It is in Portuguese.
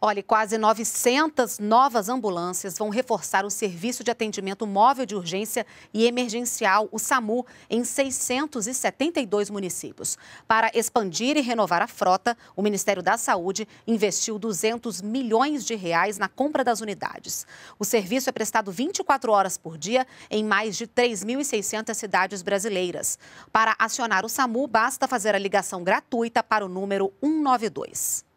Olha, quase 900 novas ambulâncias vão reforçar o serviço de atendimento móvel de urgência e emergencial, o SAMU, em 672 municípios. Para expandir e renovar a frota, o Ministério da Saúde investiu 200 milhões de reais na compra das unidades. O serviço é prestado 24 horas por dia em mais de 3.600 cidades brasileiras. Para acionar o SAMU, basta fazer a ligação gratuita para o número 192.